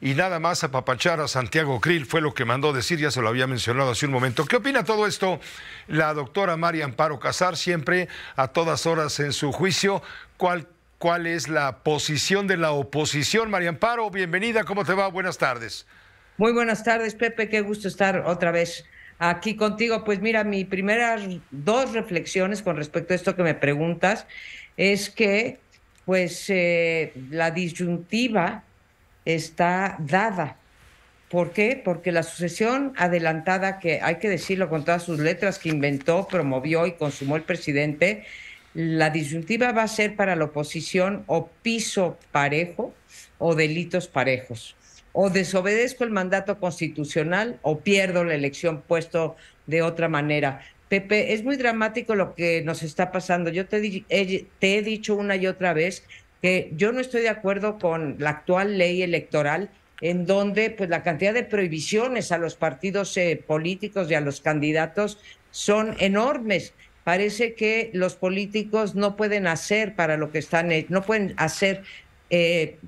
y nada más apapachar a Santiago Krill fue lo que mandó decir, ya se lo había mencionado hace un momento. ¿Qué opina todo esto la doctora María Amparo Casar, siempre a todas horas en su juicio? ¿Cuál, cuál es la posición de la oposición? María Amparo, bienvenida, ¿cómo te va? Buenas tardes. Muy buenas tardes, Pepe, qué gusto estar otra vez aquí contigo. Pues mira, mi primeras dos reflexiones con respecto a esto que me preguntas es que pues eh, la disyuntiva está dada. ¿Por qué? Porque la sucesión adelantada, que hay que decirlo con todas sus letras, que inventó, promovió y consumó el presidente, la disyuntiva va a ser para la oposición o piso parejo o delitos parejos. O desobedezco el mandato constitucional o pierdo la elección puesto de otra manera. Pepe, es muy dramático lo que nos está pasando. Yo te, te he dicho una y otra vez que yo no estoy de acuerdo con la actual ley electoral en donde pues la cantidad de prohibiciones a los partidos eh, políticos y a los candidatos son enormes. Parece que los políticos no pueden hacer para lo que están, eh, no pueden hacer, eh,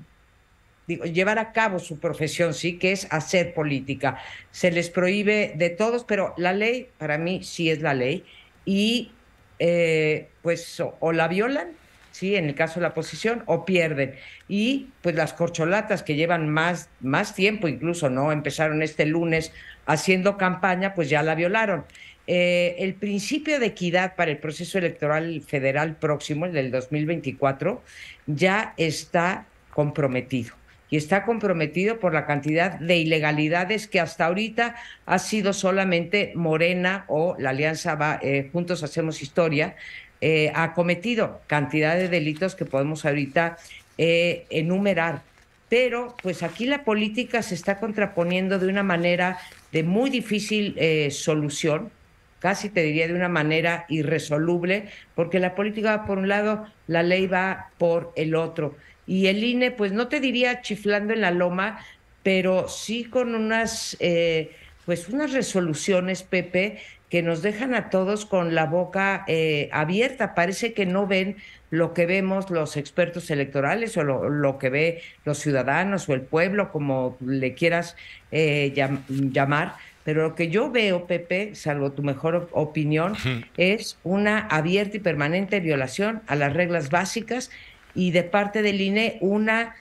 llevar a cabo su profesión, sí, que es hacer política. Se les prohíbe de todos, pero la ley, para mí, sí es la ley, y pues o la violan ¿sí? En el caso de la oposición, o pierden. Y pues las corcholatas que llevan más, más tiempo, incluso, ¿no? Empezaron este lunes haciendo campaña, pues ya la violaron. Eh, el principio de equidad para el proceso electoral federal próximo, el del 2024, ya está comprometido y está comprometido por la cantidad de ilegalidades que hasta ahorita ha sido solamente Morena o la Alianza va, eh, Juntos Hacemos Historia ha eh, cometido, cantidad de delitos que podemos ahorita eh, enumerar. Pero pues aquí la política se está contraponiendo de una manera de muy difícil eh, solución, casi te diría de una manera irresoluble, porque la política va por un lado, la ley va por el otro. Y el INE, pues no te diría chiflando en la loma, pero sí con unas pues unas resoluciones, Pepe, que nos dejan a todos con la boca eh, abierta. Parece que no ven lo que vemos los expertos electorales o lo, que ve los ciudadanos o el pueblo, como le quieras eh, llamar. Pero lo que yo veo, Pepe, salvo tu mejor opinión, es una abierta y permanente violación a las reglas básicas y de parte del INE una,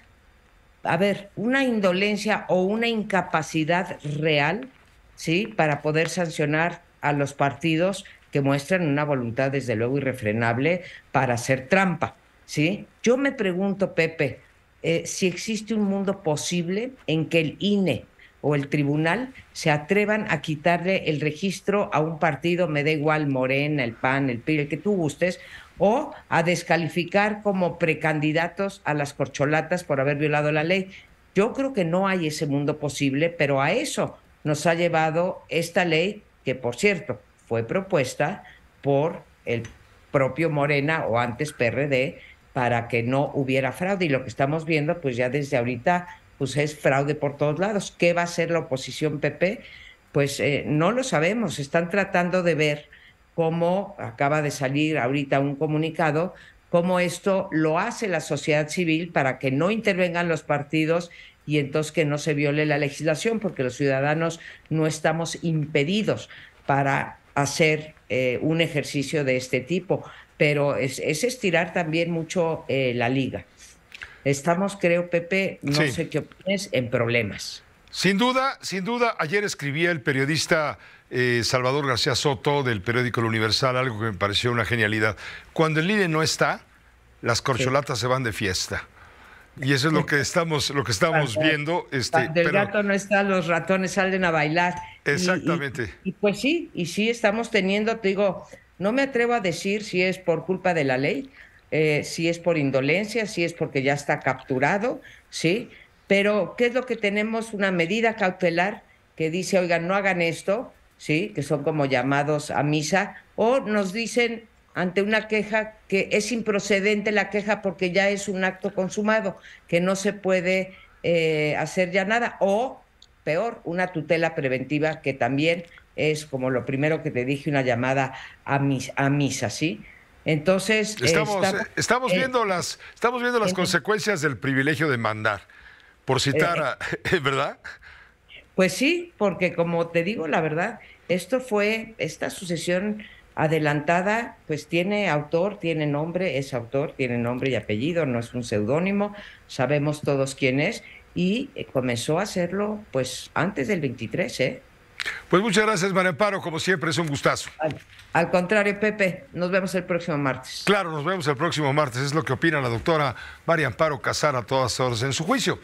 a ver, una indolencia o una incapacidad real ¿sí? Para poder sancionar a los partidos que muestran una voluntad, desde luego, irrefrenable para hacer trampa, ¿sí? Yo me pregunto, Pepe, eh, si existe un mundo posible en que el INE o el tribunal se atrevan a quitarle el registro a un partido, me da igual Morena, el PAN, el PIR, el que tú gustes, o a descalificar como precandidatos a las corcholatas por haber violado la ley. Yo creo que no hay ese mundo posible, pero a eso nos ha llevado esta ley, que por cierto fue propuesta por el propio Morena o antes PRD, para que no hubiera fraude. Y lo que estamos viendo, pues ya desde ahorita, pues es fraude por todos lados. ¿Qué va a hacer la oposición PP? Pues eh, no lo sabemos. Están tratando de ver cómo acaba de salir ahorita un comunicado, cómo esto lo hace la sociedad civil para que no intervengan los partidos y entonces que no se viole la legislación porque los ciudadanos no estamos impedidos para hacer eh, un ejercicio de este tipo, pero es, estirar también mucho eh, la liga. Estamos, creo, Pepe, no sé qué opinas, en problemas. Sin duda, sin duda, ayer escribía el periodista eh, Salvador García Soto del periódico El Universal algo que me pareció una genialidad. Cuando el líder no está, las corcholatas se van de fiesta. Y eso es lo que estamos, lo que estamos viendo. Este, del gato no está, los ratones salen a bailar. Exactamente. Y, pues sí, y sí estamos teniendo, te digo, no me atrevo a decir si es por culpa de la ley, eh, si es por indolencia, si es porque ya está capturado, ¿sí? Pero, ¿qué es lo que tenemos? Una medida cautelar que dice, oigan, no hagan esto, ¿sí? Que son como llamados a misa, o nos dicen, ante una queja que es improcedente la queja porque ya es un acto consumado, que no se puede eh, hacer ya nada, o peor, una tutela preventiva que también es como lo primero que te dije, una llamada a, mis, a misa, ¿sí? Entonces... Estamos, estamos eh, eh, viendo las, estamos viendo las consecuencias del privilegio de mandar, por citar, a, ¿verdad? Pues sí, porque como te digo la verdad, esto fue, esta sucesión Adelantada, pues tiene autor, tiene nombre, es autor, tiene nombre y apellido, no es un seudónimo, sabemos todos quién es y eh, comenzó a hacerlo pues antes del 23, ¿eh? Pues muchas gracias, María Amparo. Como siempre, es un gustazo. al, contrario, Pepe, nos vemos el próximo martes. Claro, nos vemos el próximo martes. Es lo que opina la doctora María Amparo Casar a todas horas en su juicio.